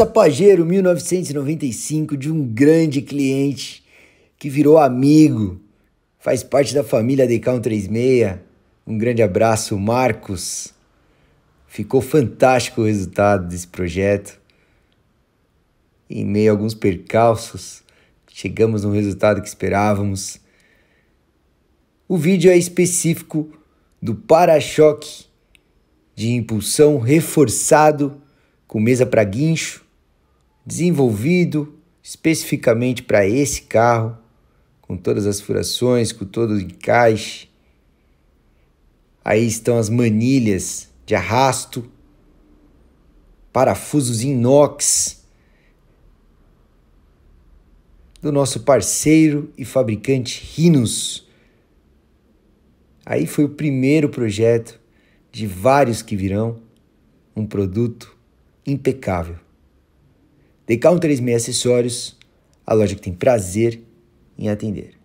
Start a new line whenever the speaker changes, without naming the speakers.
Sapageiro 1995 de um grande cliente que virou amigo, faz parte da família Decal 36. Um grande abraço, Marcos. Ficou fantástico o resultado desse projeto. Em meio a alguns percalços, chegamos no resultado que esperávamos. O vídeo é específico do para-choque de impulsão reforçado com mesa para guincho desenvolvido especificamente para esse carro, com todas as furações, com todo o encaixe. Aí estão as manilhas de arrasto, parafusos inox do nosso parceiro e fabricante Rinos. Aí foi o primeiro projeto de vários que virão, um produto impecável. The 36 Acessórios, a loja que tem prazer em atender.